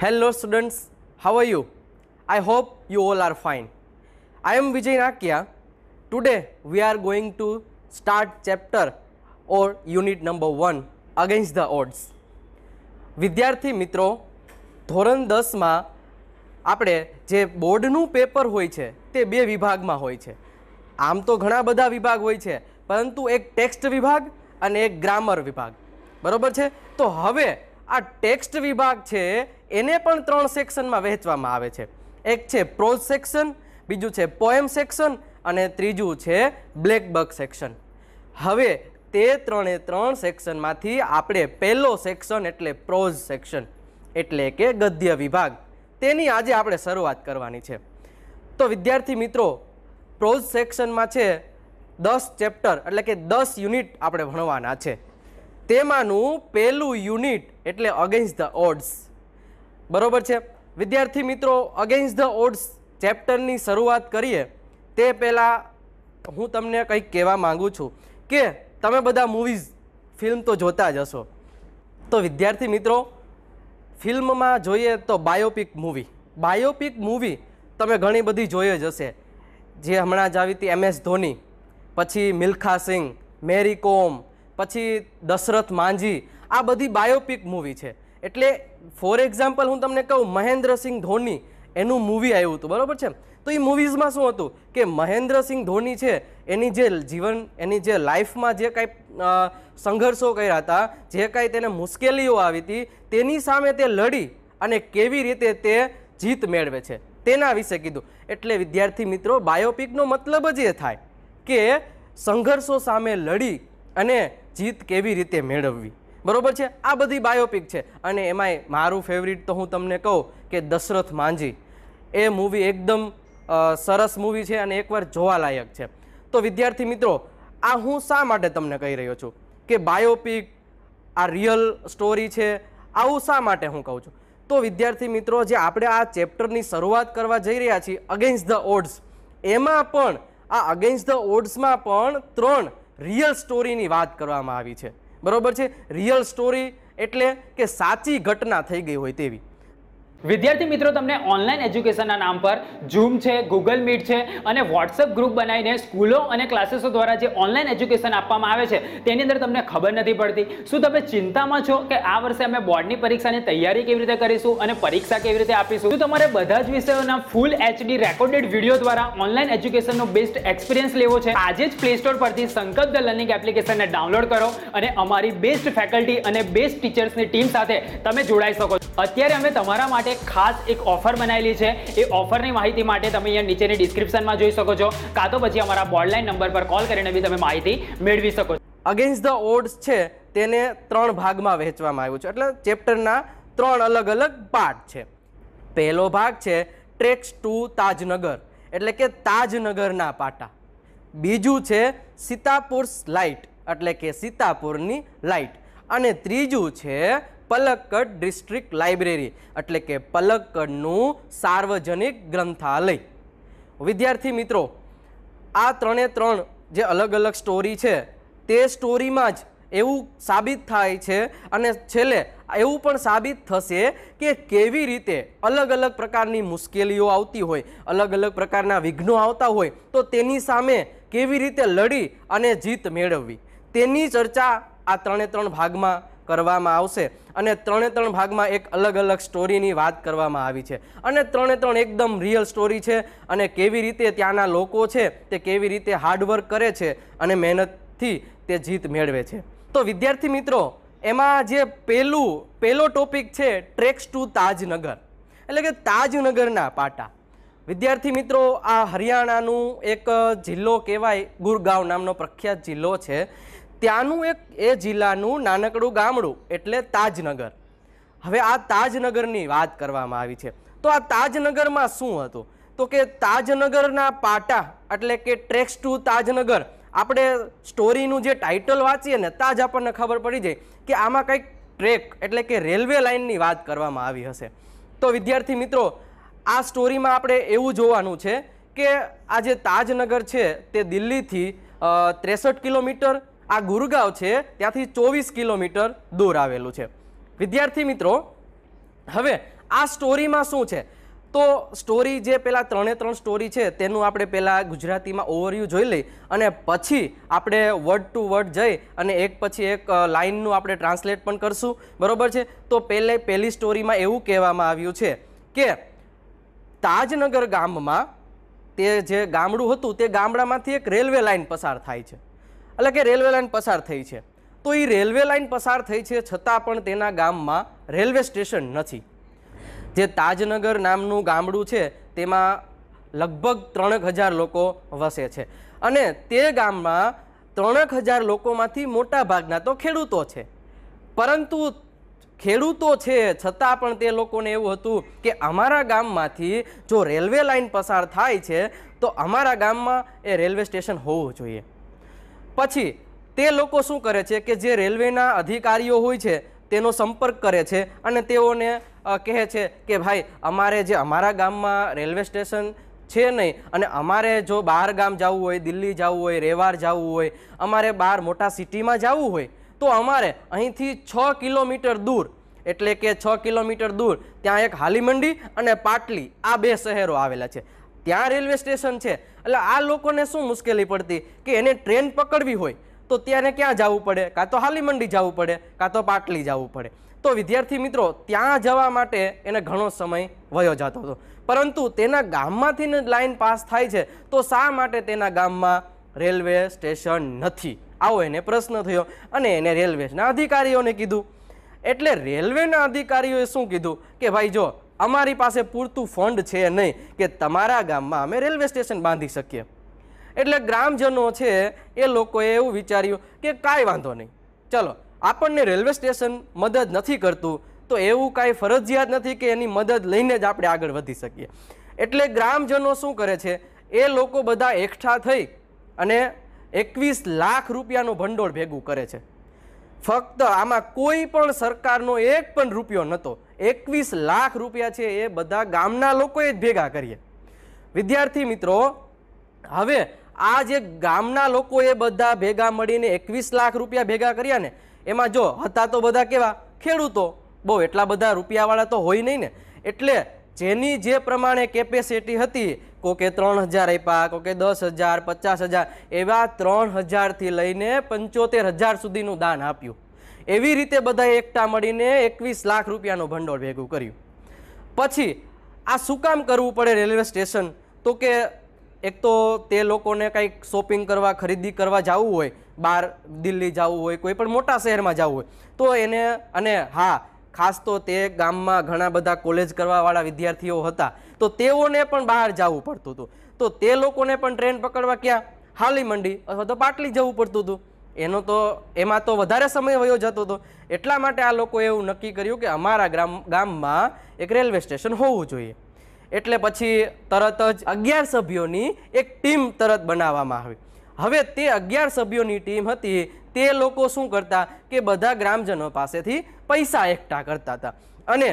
Hello students, how are you? I hope you all are fine. I am Vijay Nakia. Today we are going to start chapter or unit number 1 against the odds. વિદ્યાર્થી મિત્રો ધોરણ દસમાં આપણે જે બોર્ડનું paper હોય છે તે બે વિભાગમાં હોય છે આમ તો ઘણા બધા વિભાગ હોય છે પરંતુ એક ટેક્સ્ટ વિભાગ અને એક ગ્રામર વિભાગ બરાબર છે તો હવે આ ટેક્સ્ટ વિભાગ છે એને પણ ત્રણ સેક્શનમાં વહેંચવામાં આવે છે એક છે પ્રોઝ સેક્શન બીજું છે પોએમ સેક્શન અને ત્રીજું છે બ્લેક બક સેક્શન હવે તે ત્રણે ત્રણ સેક્શનમાંથી આપણે પહેલો સેક્શન એટલે પ્રોઝ સેક્શન એટલે કે ગદ્ય વિભાગ તેની આજે આપણે શરૂઆત કરવાની છે તો વિદ્યાર્થી મિત્રો પ્રોઝ સેક્શનમાં છે દસ ચેપ્ટર એટલે કે દસ યુનિટ આપણે ભણવાના છે તેમાંનું પહેલું યુનિટ એટલે અગેન્સ્ટ ધ ઓડ્સ બરોબર છે વિદ્યાર્થી મિત્રો અગેન્સ્ટ ધ ઓડ્સ ચેપ્ટરની શરૂઆત કરીએ તે પહેલાં હું તમને કંઈક કહેવા માગું છું કે તમે બધા મૂવીઝ ફિલ્મ તો જોતા જ હશો તો વિદ્યાર્થી મિત્રો ફિલ્મમાં જોઈએ તો બાયોપિક મૂવી બાયોપિક મૂવી તમે ઘણી બધી જોઈ જ હશે જે હમણાં જ આવી હતી એમએસ ધોની પછી મિલ્ખા સિંહ મેરી કોમ પછી દશરથ માંજી આ બધી બાયોપિક મૂવી છે એટલે ફોર એક્ઝામ્પલ હું તમને કહું મહેન્દ્રસિંહ ધોની એનું મૂવી આવ્યું હતું બરાબર છે તો એ મૂવીઝમાં શું હતું કે મહેન્દ્રસિંહ ધોની છે એની જે જીવન એની જે લાઈફમાં જે કાંઈ સંઘર્ષો કર્યા હતા જે કાંઈ તેને મુશ્કેલીઓ આવી હતી તેની સામે તે લડી અને કેવી રીતે તે જીત મેળવે છે તેના વિશે કીધું એટલે વિદ્યાર્થી મિત્રો બાયોપિકનો મતલબ જ એ થાય કે સંઘર્ષો સામે લડી અને જીત કેવી રીતે મેળવવી બરોબર છે આ બધી બાયોપિક છે અને એમાંય મારું ફેવરિટ તો હું તમને કહું કે દશરથ માંજી એ મૂવી એકદમ સરસ મૂવી છે અને એકવાર જોવાલાયક છે તો વિદ્યાર્થી મિત્રો આ હું શા માટે તમને કહી રહ્યો છું કે બાયોપિક આ રિયલ સ્ટોરી છે આવું શા માટે હું કહું છું તો વિદ્યાર્થી મિત્રો જે આપણે આ ચેપ્ટરની શરૂઆત કરવા જઈ રહ્યા છીએ અગેન્સ્ટ ધ ઓડ્સ એમાં પણ આ અગેન્સ્ટ ધ ઓડ્સમાં પણ ત્રણ રિયલ સ્ટોરીની વાત કરવામાં આવી છે બરાબર છે રિયલ સ્ટોરી એટલે કે સાચી ઘટના થઈ ગઈ હોય તેવી વિદ્યાર્થી મિત્રો તમને ઓનલાઈન એજ્યુકેશનના નામ પર ઝૂમ છે ગૂગલ મીટ છે અને વોટ્સઅપ ગ્રુપ બનાવીને સ્કૂલો અને ક્લાસીસો દ્વારા જે ઓનલાઈન એજ્યુકેશન આપવામાં આવે છે તેની અંદર તમને ખબર નથી પડતી શું તમે ચિંતામાં છો કે આ વર્ષે અમે બોર્ડની પરીક્ષાની તૈયારી કેવી રીતે કરીશું અને પરીક્ષા કેવી રીતે આપીશું શું તમારે બધા જ વિષયોના ફૂલ એચડી રેકોર્ડેડ વિડીયો દ્વારા ઓનલાઈન એજ્યુકેશનનો બેસ્ટ એક્સપિરિયન્સ લેવો છે આજે જ પ્લે સ્ટોર પરથી સંકલ્પ ધ લર્નિંગ એપ્લિકેશનને ડાઉનલોડ કરો અને અમારી બેસ્ટ ફેકલ્ટી અને બેસ્ટ ટીચર્સની ટીમ સાથે તમે જોડાઈ શકો અત્યારે અમે તમારા માટે માટે ખાસ એક ઓફર બનાવેલી છે એ ઓફરની માહિતી માટે તમે અહીંયા નીચેની ડિસ્ક્રિપ્શનમાં જોઈ શકો છો કાં તો પછી અમારા બોર્ડલાઇન નંબર પર કોલ કરીને બી તમે માહિતી મેળવી શકો છો અગેન્સ્ટ ધ ઓડ્સ છે તેને ત્રણ ભાગમાં વહેંચવામાં આવ્યું છે એટલે ચેપ્ટરના ત્રણ અલગ અલગ પાર્ટ છે પહેલો ભાગ છે ટ્રેક્સ ટુ તાજનગર એટલે કે તાજનગરના પાટા બીજું છે સીતાપુર લાઇટ એટલે કે સીતાપુરની લાઇટ અને ત્રીજું છે પલક્કડ ડિસ્ટ્રિક્ટ લાઇબ્રેરી એટલે કે પલક્કડનું સાર્વજનિક ગ્રંથાલય વિદ્યાર્થી મિત્રો આ ત્રણે ત્રણ જે અલગ અલગ સ્ટોરી છે તે સ્ટોરીમાં જ એવું સાબિત થાય છે અને છેલ્લે એવું પણ સાબિત થશે કે કેવી રીતે અલગ અલગ પ્રકારની મુશ્કેલીઓ આવતી હોય અલગ અલગ પ્રકારના વિઘ્નો આવતા હોય તો તેની સામે કેવી રીતે લડી અને જીત મેળવવી તેની ચર્ચા આ ત્રણે ત્રણ ભાગમાં કરવામાં આવશે અને ત્રણે ત્રણ ભાગમાં એક અલગ અલગ સ્ટોરીની વાત કરવામાં આવી છે અને ત્રણે ત્રણ એકદમ રિયલ સ્ટોરી છે અને કેવી રીતે ત્યાંના લોકો છે તે કેવી રીતે હાર્ડવર્ક કરે છે અને મહેનતથી તે જીત મેળવે છે તો વિદ્યાર્થી મિત્રો એમાં જે પહેલું પહેલો ટોપિક છે ટ્રેક્સ ટુ તાજનગર એટલે કે તાજનગરના પાટા વિદ્યાર્થી મિત્રો આ હરિયાણાનું એક જિલ્લો કહેવાય ગુરગાંવ નામનો પ્રખ્યાત જિલ્લો છે ત્યાંનું એક એ જિલ્લાનું નાનકડું ગામડું એટલે તાજનગર હવે આ તાજનગરની વાત કરવામાં આવી છે તો આ તાજનગરમાં શું હતું તો કે તાજનગરના પાટા એટલે કે ટ્રેક્સ ટુ તાજનગર આપણે સ્ટોરીનું જે ટાઇટલ વાંચીએ ને તાજ આપણને ખબર પડી જાય કે આમાં કંઈક ટ્રેક એટલે કે રેલવે લાઇનની વાત કરવામાં આવી હશે તો વિદ્યાર્થી મિત્રો આ સ્ટોરીમાં આપણે એવું જોવાનું છે કે આ જે તાજનગર છે તે દિલ્હીથી ત્રેસઠ કિલોમીટર આ ગુરગાંવ છે ત્યાંથી ચોવીસ કિલોમીટર દૂર આવેલું છે વિદ્યાર્થી મિત્રો હવે આ સ્ટોરીમાં શું છે તો સ્ટોરી જે પેલા ત્રણે ત્રણ સ્ટોરી છે તેનું આપણે પહેલાં ગુજરાતીમાં ઓવરવ્યૂ જોઈ લઈ અને પછી આપણે વર્ડ ટુ વર્ડ જઈ અને એક પછી એક લાઇનનું આપણે ટ્રાન્સલેટ પણ કરશું બરોબર છે તો પહેલે પહેલી સ્ટોરીમાં એવું કહેવામાં આવ્યું છે કે તાજનગર ગામમાં તે જે ગામડું હતું તે ગામડામાંથી એક રેલવે લાઇન પસાર થાય છે એટલે કે રેલવે લાઇન પસાર થઈ છે તો એ રેલવે લાઇન પસાર થઈ છે છતાં પણ તેના ગામમાં રેલવે સ્ટેશન નથી જે તાજનગર નામનું ગામડું છે તેમાં લગભગ ત્રણેક હજાર લોકો વસે છે અને તે ગામમાં ત્રણેક હજાર લોકોમાંથી મોટા ભાગના તો ખેડૂતો છે પરંતુ ખેડૂતો છે છતાં પણ તે લોકોને એવું હતું કે અમારા ગામમાંથી જો રેલવે લાઇન પસાર થાય છે તો અમારા ગામમાં એ રેલવે સ્ટેશન હોવું જોઈએ પછી તે લોકો શું કરે છે કે જે રેલવેના અધિકારીઓ હોય છે તેનો સંપર્ક કરે છે અને તેઓને કહે છે કે ભાઈ અમારે જે અમારા ગામમાં રેલવે સ્ટેશન છે નહીં અને અમારે જો બહાર ગામ જવું હોય દિલ્હી જવું હોય રેવાર જવું હોય અમારે બહાર મોટા સિટીમાં જવું હોય તો અમારે અહીંથી છ કિલોમીટર દૂર એટલે કે છ કિલોમીટર દૂર ત્યાં એક હાલીમંડી અને પાટલી આ બે શહેરો આવેલા છે ત્યાં રેલવે સ્ટેશન છે એટલે આ લોકોને શું મુશ્કેલી પડતી કે એને ટ્રેન પકડવી હોય તો ત્યારે ક્યાં જવું પડે કાં તો હાલીમંડી જવું પડે કાં તો પાટલી જવું પડે તો વિદ્યાર્થી મિત્રો ત્યાં જવા માટે એને ઘણો સમય વયો જતો હતો પરંતુ તેના ગામમાંથી ને લાઈન પાસ થાય છે તો શા માટે તેના ગામમાં રેલવે સ્ટેશન નથી આવો એને પ્રશ્ન થયો અને એને રેલવેના અધિકારીઓને કીધું એટલે રેલવેના અધિકારીઓએ શું કીધું કે ભાઈ જો અમારી પાસે પૂરતું ફંડ છે નહીં કે તમારા ગામમાં અમે રેલવે સ્ટેશન બાંધી શકીએ એટલે ગ્રામજનો છે એ લોકોએ એવું વિચાર્યું કે કાંઈ વાંધો નહીં ચલો આપણને રેલવે સ્ટેશન મદદ નથી કરતું તો એવું કાંઈ ફરજિયાત નથી કે એની મદદ લઈને જ આપણે આગળ વધી શકીએ એટલે ગ્રામજનો શું કરે છે એ લોકો બધા એકઠા થઈ અને એકવીસ લાખ રૂપિયાનું ભંડોળ ભેગું કરે છે ફક્ત આમાં કોઈ પણ સરકારનો એક પણ રૂપિયો નહોતો એકવીસ લાખ રૂપિયા છે એ બધા ગામના લોકોએ જ ભેગા કરીએ વિદ્યાર્થી મિત્રો હવે આ જે ગામના લોકોએ બધા ભેગા મળીને એકવીસ લાખ રૂપિયા ભેગા કર્યા ને એમાં જો હતા તો બધા કેવા ખેડૂતો બહુ એટલા બધા રૂપિયાવાળા તો હોય નહીં ને એટલે જેની જે પ્રમાણે કેપેસિટી હતી કોકે ત્રણ હજાર આપ્યા કોકે દસ હજાર પચાસ હજાર એવા ત્રણ હજારથી લઈને પંચોતેર હજાર સુધીનું દાન આપ્યું એવી રીતે બધાએ એકઠા મળીને એકવીસ લાખ રૂપિયાનું ભંડોળ ભેગું કર્યું પછી આ શું કામ કરવું પડે રેલવે સ્ટેશન તો કે એક તો તે લોકોને કંઈક શોપિંગ કરવા ખરીદી કરવા જવું હોય બહાર દિલ્હી જવું હોય કોઈ પણ મોટા શહેરમાં જવું હોય તો એને અને હા ખાસ તો તે ગામમાં ઘણા બધા કોલેજ કરવાવાળા વિદ્યાર્થીઓ હતા તો તેઓને પણ બહાર જવું પડતું હતું તો તે લોકોને પણ ટ્રેન પકડવા ક્યાં હાલી મંડી અથવા તો પાટલી જવું પડતું હતું એનો તો એમાં તો વધારે સમય વયો જતો હતો એટલા માટે આ લોકોએ એવું નક્કી કર્યું કે અમારા ગ્રામ ગામમાં એક રેલવે સ્ટેશન હોવું જોઈએ એટલે પછી તરત જ અગિયાર સભ્યોની એક ટીમ તરત બનાવવામાં આવી હવે તે અગિયાર સભ્યોની ટીમ હતી તે લોકો શું કરતા કે બધા ગ્રામજનો પાસેથી પૈસા એકઠા કરતા હતા અને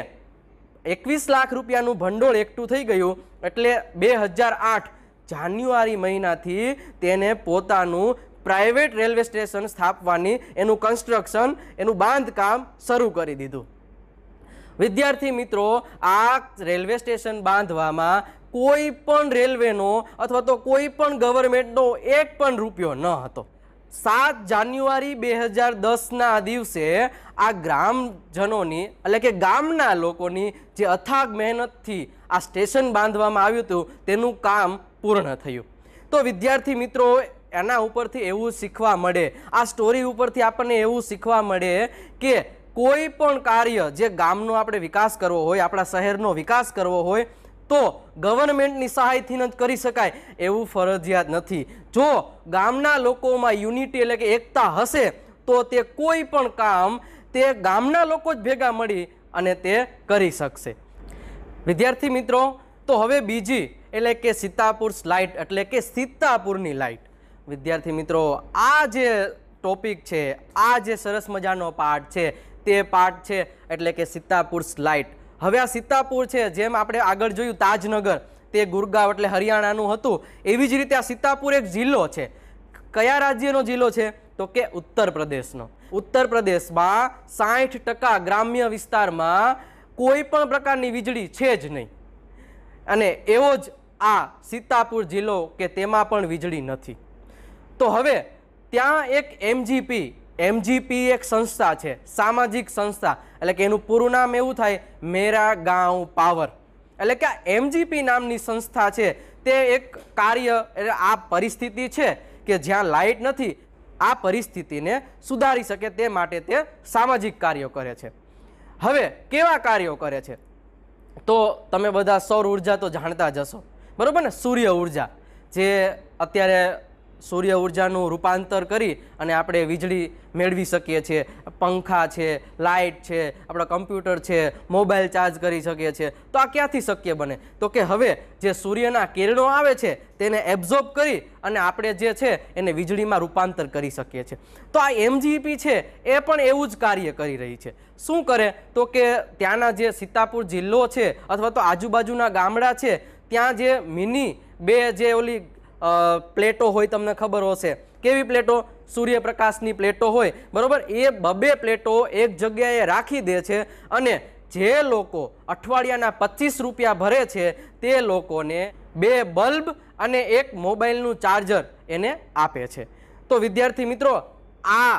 એકવીસ લાખ રૂપિયાનું ભંડોળ એકઠું થઈ ગયું એટલે બે હજાર આઠ જાન્યુઆરી મહિનાથી તેને પોતાનું પ્રાઇવેટ રેલવે સ્ટેશન સ્થાપવાની એનું કન્સ્ટ્રક્શન એનું બાંધકામ શરૂ કરી દીધું વિદ્યાર્થી મિત્રો આ રેલવે સ્ટેશન બાંધવામાં કોઈ પણ રેલવેનો અથવા તો કોઈ પણ ગવર્મેન્ટનો એક પણ રૂપિયો ન હતો સાત જાન્યુઆરી બે હજાર દસના દિવસે આ ગ્રામજનોની એટલે કે ગામના લોકોની જે અથાગ મહેનતથી આ સ્ટેશન બાંધવામાં આવ્યું હતું તેનું કામ પૂર્ણ થયું તો વિદ્યાર્થી મિત્રો એના ઉપરથી એવું શીખવા મળે આ સ્ટોરી ઉપરથી આપણને એવું શીખવા મળે કે કોઈ પણ કાર્ય જે ગામનો આપણે વિકાસ કરવો હોય આપણા શહેરનો વિકાસ કરવો હોય તો ગવર્મેન્ટની સહાયથી જ કરી શકાય એવું ફરજિયાત નથી જો ગામના લોકોમાં યુનિટી એટલે કે એકતા હશે તો તે કોઈ પણ કામ તે ગામના લોકો જ ભેગા મળી અને તે કરી શકશે વિદ્યાર્થી મિત્રો તો હવે બીજી એટલે કે સીતાપુર સ્લાઇટ એટલે કે સીતાપુરની લાઇટ વિદ્યાર્થી મિત્રો આ જે ટોપિક છે આ જે સરસ મજાનો પાઠ છે તે પાઠ છે એટલે કે સીતાપુર સ્લાઇટ હવે આ સીતાપુર છે જેમ આપણે આગળ જોયું તાજનગર તે ગુરગાંવ એટલે હરિયાણાનું હતું એવી જ રીતે આ સીતાપુર એક જિલ્લો છે કયા રાજ્યનો જિલ્લો છે તો કે ઉત્તર પ્રદેશનો ઉત્તર પ્રદેશમાં સાઠ ટકા ગ્રામ્ય વિસ્તારમાં કોઈ પણ પ્રકારની વીજળી છે જ નહીં અને એવો જ આ સીતાપુર જિલ્લો કે તેમાં પણ વીજળી નથી તો હવે ત્યાં એક એમજીપી એમજીપી એક સંસ્થા છે સામાજિક સંસ્થા એટલે કે એનું પૂરું નામ એવું થાય મેરા ગાંવ પાવર એટલે કે આ એમજીપી નામની સંસ્થા છે તે એક કાર્ય એટલે આ પરિસ્થિતિ છે કે જ્યાં લાઇટ નથી આ પરિસ્થિતિને સુધારી શકે તે માટે તે સામાજિક કાર્યો કરે છે હવે કેવા કાર્યો કરે છે તો તમે બધા સૌર ઉર્જા તો જાણતા જશો બરાબર ને સૂર્ય ઉર્જા જે અત્યારે સૂર્ય ઉર્જાનું રૂપાંતર કરી અને આપણે વીજળી મેળવી શકીએ છીએ પંખા છે લાઇટ છે આપણા કમ્પ્યુટર છે મોબાઈલ ચાર્જ કરી શકીએ છીએ તો આ ક્યાંથી શક્ય બને તો કે હવે જે સૂર્યના કિરણો આવે છે તેને એબ્ઝોર્બ કરી અને આપણે જે છે એને વીજળીમાં રૂપાંતર કરી શકીએ છીએ તો આ એમજીપી છે એ પણ એવું જ કાર્ય કરી રહી છે શું કરે તો કે ત્યાંના જે સીતાપુર જિલ્લો છે અથવા તો આજુબાજુના ગામડા છે ત્યાં જે મિની બે જે ઓલી પ્લેટો હોય તમને ખબર હશે કેવી પ્લેટો સૂર્યપ્રકાશની પ્લેટો હોય બરાબર એ બબે પ્લેટો એક જગ્યાએ રાખી દે છે અને જે લોકો અઠવાડિયાના પચીસ રૂપિયા ભરે છે તે લોકોને બે બલ્બ અને એક મોબાઈલનું ચાર્જર એને આપે છે તો વિદ્યાર્થી મિત્રો આ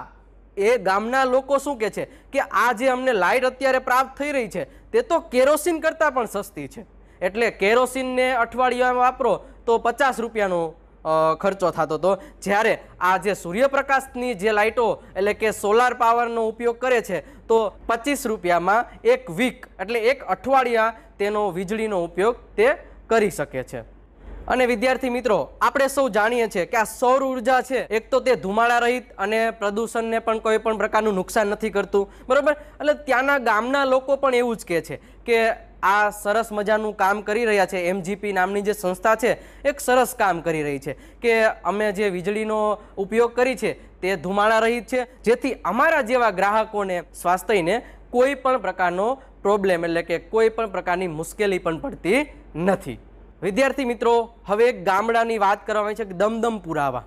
એ ગામના લોકો શું કહે છે કે આ જે અમને લાઇટ અત્યારે પ્રાપ્ત થઈ રહી છે તે તો કેરોસીન કરતાં પણ સસ્તી છે એટલે કેરોસીનને અઠવાડિયામાં વાપરો તો પચાસ રૂપિયાનો ખર્ચો થતો હતો જ્યારે આ જે સૂર્યપ્રકાશની જે લાઇટો એટલે કે સોલાર પાવરનો ઉપયોગ કરે છે તો પચીસ રૂપિયામાં એક વીક એટલે એક અઠવાડિયા તેનો વીજળીનો ઉપયોગ તે કરી શકે છે અને વિદ્યાર્થી મિત્રો આપણે સૌ જાણીએ છીએ કે આ સૌર ઉર્જા છે એક તો તે ધુમાડા રહિત અને પ્રદૂષણને પણ કોઈ પણ પ્રકારનું નુકસાન નથી કરતું બરાબર એટલે ત્યાંના ગામના લોકો પણ એવું જ કહે છે કે આ સરસ મજાનું કામ કરી રહ્યા છે એમજીપી નામની જે સંસ્થા છે એક સરસ કામ કરી રહી છે કે અમે જે વીજળીનો ઉપયોગ કરી છે તે ધુમાડા રહિત છે જેથી અમારા જેવા ગ્રાહકોને સ્વાસ્થ્યને કોઈ પણ પ્રકારનો પ્રોબ્લેમ એટલે કે કોઈ પણ પ્રકારની મુશ્કેલી પણ પડતી નથી વિદ્યાર્થી મિત્રો હવે ગામડાની વાત કરવામાં છે દમદમ પુરાવા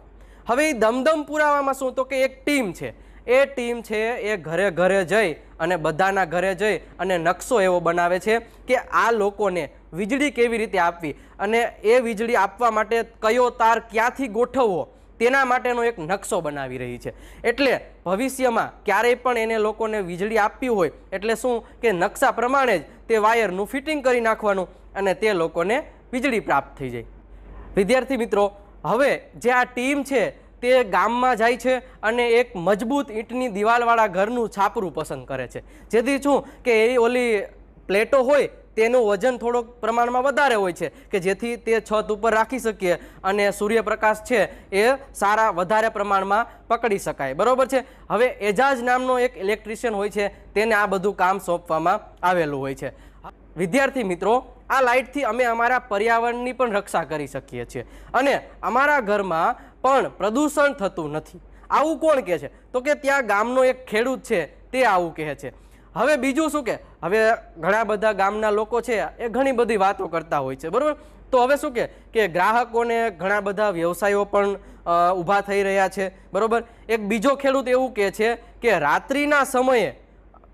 હવે એ દમદમ પુરાવામાં શું તો કે એક ટીમ છે એ ટીમ છે એ ઘરે ઘરે જઈ અને બધાના ઘરે જઈ અને નકશો એવો બનાવે છે કે આ લોકોને વીજળી કેવી રીતે આપવી અને એ વીજળી આપવા માટે કયો તાર ક્યાંથી ગોઠવવો તેના માટેનો એક નકશો બનાવી રહી છે એટલે ભવિષ્યમાં ક્યારેય પણ એને લોકોને વીજળી આપવી હોય એટલે શું કે નકશા પ્રમાણે જ તે વાયરનું ફિટિંગ કરી નાખવાનું અને તે લોકોને વીજળી પ્રાપ્ત થઈ જાય વિદ્યાર્થી મિત્રો હવે જે આ ટીમ છે તે ગામમાં જાય છે અને એક મજબૂત ઈંટની દિવાલવાળા ઘરનું છાપરું પસંદ કરે છે જેથી શું કે એ ઓલી પ્લેટો હોય તેનું વજન થોડોક પ્રમાણમાં વધારે હોય છે કે જેથી તે છત ઉપર રાખી શકીએ અને સૂર્યપ્રકાશ છે એ સારા વધારે પ્રમાણમાં પકડી શકાય બરાબર છે હવે એજાજ નામનો એક ઇલેક્ટ્રિશિયન હોય છે તેને આ બધું કામ સોંપવામાં આવેલું હોય છે વિદ્યાર્થી મિત્રો આ લાઇટથી અમે અમારા પર્યાવરણની પણ રક્ષા કરી શકીએ છીએ અને અમારા ઘરમાં પણ પ્રદૂષણ થતું નથી આવું કોણ કહે છે તો કે ત્યાં ગામનો એક ખેડૂત છે તે આવું કહે છે હવે બીજું શું કે હવે ઘણા બધા ગામના લોકો છે એ ઘણી બધી વાતો કરતા હોય છે બરાબર તો હવે શું કે કે ગ્રાહકોને ઘણા બધા વ્યવસાયો પણ ઊભા થઈ રહ્યા છે બરાબર એક બીજો ખેડૂત એવું કહે છે કે રાત્રિના સમયે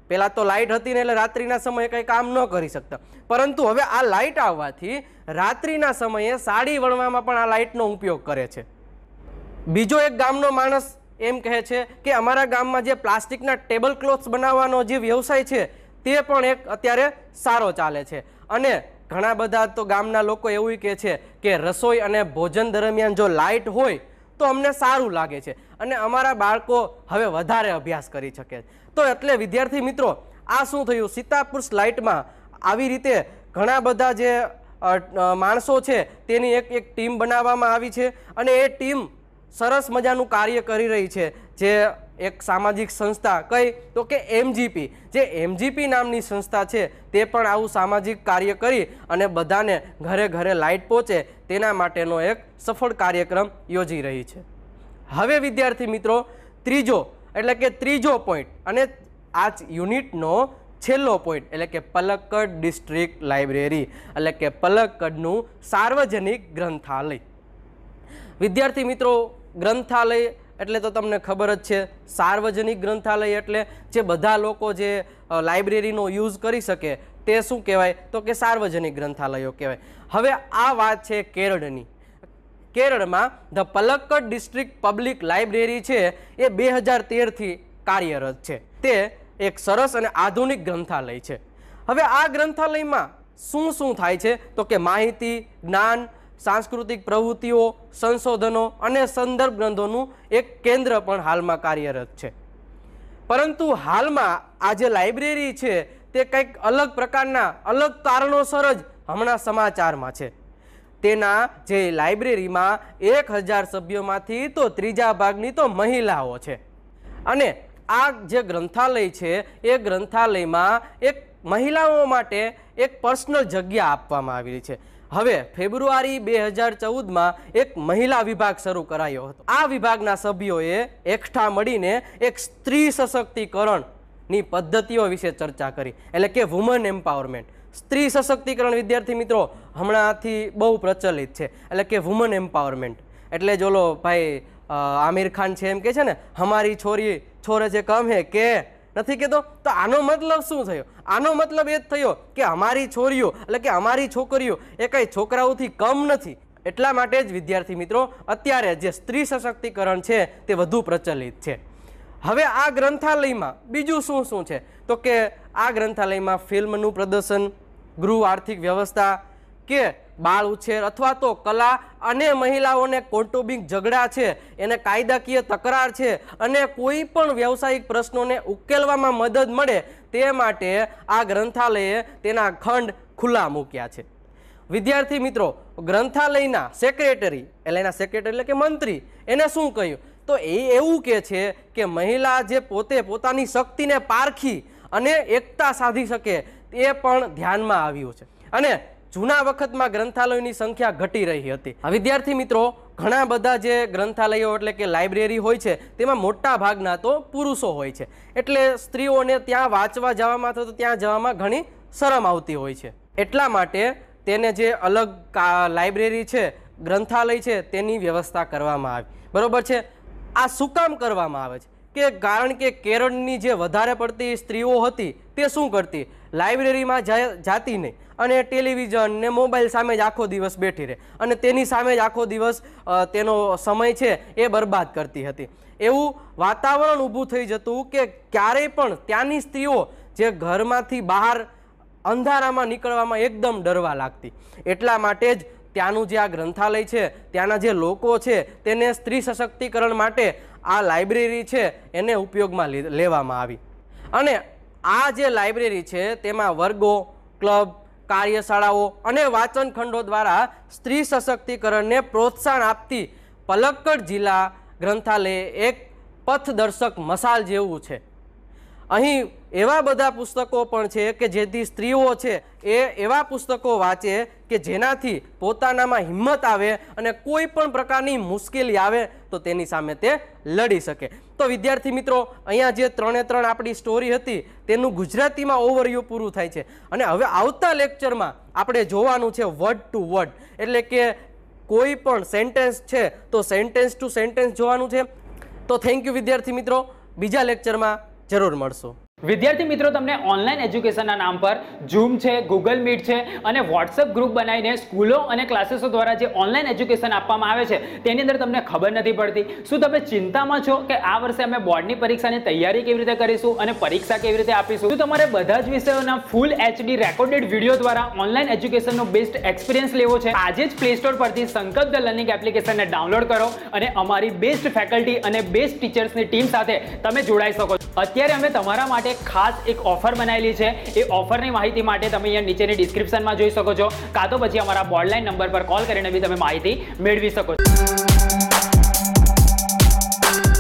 પહેલાં તો લાઇટ હતી ને એટલે રાત્રિના સમયે કંઈ કામ ન કરી શકતા પરંતુ હવે આ લાઇટ આવવાથી રાત્રિના સમયે સાડી વણવામાં પણ આ લાઇટનો ઉપયોગ કરે છે બીજો એક ગામનો માણસ એમ કહે છે કે અમારા ગામમાં જે પ્લાસ્ટિકના ટેબલ ક્લોથ્સ બનાવવાનો જે વ્યવસાય છે તે પણ એક અત્યારે સારો ચાલે છે અને ઘણા બધા તો ગામના લોકો એવું કહે છે કે રસોઈ અને ભોજન દરમિયાન જો લાઇટ હોય તો અમને સારું લાગે છે અને અમારા બાળકો હવે વધારે અભ્યાસ કરી શકે છે તો એટલે વિદ્યાર્થી મિત્રો આ શું થયું સીતાપુર સ્લાઇટમાં આવી રીતે ઘણા બધા જે માણસો છે તેની એક એક ટીમ બનાવવામાં આવી છે અને એ ટીમ સરસ મજાનું કાર્ય કરી રહી છે જે એક સામાજિક સંસ્થા કઈ તો કે એમજીપી જે એમજીપી નામની સંસ્થા છે તે પણ આવું સામાજિક કાર્ય કરી અને બધાને ઘરે ઘરે લાઇટ પહોંચે તેના માટેનો એક સફળ કાર્યક્રમ યોજી રહી છે હવે વિદ્યાર્થી મિત્રો ત્રીજો એટલે કે ત્રીજો પોઈન્ટ અને આ યુનિટનો છેલ્લો પોઈન્ટ એટલે કે પલક્કડ ડિસ્ટ્રિક્ટ લાઇબ્રેરી એટલે કે પલક્કડનું સાર્વજનિક ગ્રંથાલય વિદ્યાર્થી મિત્રો ગ્રંથાલય એટલે તો તમને ખબર જ છે સાર્વજનિક ગ્રંથાલય એટલે જે બધા લોકો જે લાઇબ્રેરીનો યુઝ કરી શકે તે શું કહેવાય તો કે સાર્વજનિક ગ્રંથાલયો કહેવાય હવે આ વાત છે કેરળની કેરળમાં the Palakkad district public library છે એ બે હજાર તેરથી કાર્યરત છે તે એક સરસ અને આધુનિક ગ્રંથાલય છે હવે આ ગ્રંથાલયમાં શું શું થાય છે તો કે માહિતી જ્ઞાન સાંસ્કૃતિક પ્રવૃત્તિઓ સંશોધનો અને સંદર્ભ ગ્રંથોનું એક કેન્દ્ર પણ હાલમાં કાર્યરત છે પરંતુ હાલમાં આ જે લાઇબ્રેરી છે તે કંઈક અલગ પ્રકારના અલગ કારણોસર જ હમણાં સમાચારમાં છે તેના જે લાઇબ્રેરીમાં એક હજાર સભ્યોમાંથી તો ત્રીજા ભાગની તો મહિલાઓ છે અને આ જે ગ્રંથાલય છે એ ગ્રંથાલયમાં એક મહિલાઓ માટે એક પર્સનલ જગ્યા આપવામાં આવેલી છે હવે ફેબ્રુઆરી બે હજાર ચૌદમાં એક મહિલા વિભાગ શરૂ કરાયો હતો આ વિભાગના સભ્યોએ એકઠા મળીને એક સ્ત્રી સશક્તિકરણની પદ્ધતિઓ વિશે ચર્ચા કરી એટલે કે વુમન એમ્પાવરમેન્ટ સ્ત્રી સશક્તિકરણ વિદ્યાર્થી મિત્રો હમણાંથી બહુ પ્રચલિત છે એટલે કે વુમન એમ્પાવરમેન્ટ એટલે જોલો ભાઈ આમિર ખાન છે એમ કે છે ને હમારી છોરી છોરે છે કમ હે કે નથી કહેતો તો આનો મતલબ શું થયો આનો મતલબ એ જ થયો કે અમારી છોરીઓ એટલે કે અમારી છોકરીઓ એ કંઈ છોકરાઓથી કમ નથી એટલા માટે જ વિદ્યાર્થી મિત્રો અત્યારે જે સ્ત્રી સશક્તિકરણ છે તે વધુ પ્રચલિત છે હવે આ ગ્રંથાલયમાં બીજું શું શું છે તો કે આ ગ્રંથાલયમાં ફિલ્મનું પ્રદર્શન ગૃહ આર્થિક વ્યવસ્થા કે બાળ ઉછેર અથવા તો કલા અને મહિલાઓને કૌટુંબિક ઝઘડા છે એને કાયદાકીય તકરાર છે અને કોઈ પણ વ્યવસાયિક પ્રશ્નોને ઉકેલવામાં મદદ મળે તે માટે આ ગ્રંથાલયે તેના ખંડ ખુલ્લા મૂક્યા છે વિદ્યાર્થી મિત્રો ગ્રંથાલયના સેક્રેટરી એટલે એના સેક્રેટરી એટલે કે મંત્રી એને શું કહ્યું તો એ એવું કહે છે કે મહિલા જે પોતે પોતાની શક્તિને પારખી અને એકતા સાધી શકે એ પણ ધ્યાનમાં આવ્યું છે અને જૂના વખતમાં ગ્રંથાલયોની સંખ્યા ઘટી રહી હતી વિદ્યાર્થી મિત્રો ઘણા બધા જે ગ્રંથાલયો એટલે કે લાઇબ્રેરી હોય છે તેમાં મોટા ભાગના તો પુરુષો હોય છે એટલે સ્ત્રીઓને ત્યાં વાંચવા જવામાં અથવા તો ત્યાં જવામાં ઘણી શરમ આવતી હોય છે એટલા માટે તેને જે અલગ લાઇબ્રેરી છે ગ્રંથાલય છે તેની વ્યવસ્થા કરવામાં આવી બરાબર છે આ શું કામ કરવામાં આવે છે કે કારણ કે કેરળની જે વધારે પડતી સ્ત્રીઓ હતી તે શું કરતી લાઇબ્રેરીમાં જાતી નહીં અને ટેલિવિઝન ને મોબાઈલ સામે જ આખો દિવસ બેઠી રહે અને તેની સામે જ આખો દિવસ તેનો સમય છે એ બરબાદ કરતી હતી એવું વાતાવરણ ઊભું થઈ જતું કે ક્યારેય પણ ત્યાંની સ્ત્રીઓ જે ઘરમાંથી બહાર અંધારામાં નીકળવામાં એકદમ ડરવા લાગતી એટલા માટે જ ત્યાંનું જે આ ગ્રંથાલય છે ત્યાંના જે લોકો છે તેને સ્ત્રી સશક્તિકરણ માટે આ લાઇબ્રેરી છે એને ઉપયોગમાં લેવામાં આવી અને આ જે લાઇબ્રેરી છે તેમાં વર્ગો ક્લબ કાર્યશાળાઓ અને વાંચન દ્વારા સ્ત્રી સશક્તિકરણને પ્રોત્સાહન આપતી પલક્કડ જિલ્લા ગ્રંથાલય એક પથદર્શક મસાલ જેવું છે અહીં એવા બધા પુસ્તકો પણ છે કે જેથી સ્ત્રીઓ છે એ એવા પુસ્તકો વાંચે કે જેનાથી પોતાનામાં હિંમત આવે અને કોઈ પણ પ્રકારની મુશ્કેલી આવે તો તેની સામે તે લડી શકે તો વિદ્યાર્થી મિત્રો અહીંયા જે ત્રણે ત્રણ આપણી સ્ટોરી હતી તેનું ગુજરાતીમાં ઓવરવ્યૂ પૂરું થાય છે અને હવે આવતા લેક્ચરમાં આપણે જોવાનું છે વર્ડ ટુ વર્ડ એટલે કે કોઈ પણ સેન્ટેન્સ છે તો સેન્ટેન્સ ટુ સેન્ટેન્સ જોવાનું છે તો થેન્ક યુ વિદ્યાર્થી મિત્રો બીજા લેક્ચરમાં જરૂર મળશું વિદ્યાર્થી મિત્રો તમને ઓનલાઈન એજ્યુકેશનના નામ પર ઝૂમ છે ગૂગલ મીટ છે અને વોટ્સઅપ ગ્રુપ બનાવીને સ્કૂલો અને ક્લાસીસો દ્વારા જે ઓનલાઈન એજ્યુકેશન આપવામાં આવે છે તેની અંદર તમને ખબર નથી પડતી શું તમે ચિંતામાં છો કે આ વર્ષે અમે બોર્ડની પરીક્ષાની તૈયારી કેવી રીતે કરીશું અને પરીક્ષા કેવી રીતે આપીશું શું તમારે બધા જ વિષયોના ફૂલ એચડી રેકોર્ડેડ વિડીયો દ્વારા ઓનલાઈન એજ્યુકેશનનો બેસ્ટ એક્સપિરિયન્સ લેવો છે આજે જ પ્લે સ્ટોર પરથી સંકલ્પ ધ લર્નિંગ એપ્લિકેશનને ડાઉનલોડ કરો અને અમારી બેસ્ટ ફેકલ્ટી અને બેસ્ટ ટીચર્સની ટીમ સાથે તમે જોડાઈ શકો અત્યારે અમે તમારા માટે માટે ખાસ એક ઓફર બનાવેલી છે એ ઓફરની માહિતી માટે તમે અહીંયા નીચેની ડિસ્ક્રિપ્શનમાં જોઈ શકો છો કાં તો પછી અમારા બોર્ડલાઈન નંબર પર કોલ કરીને બી તમે માહિતી મેળવી શકો છો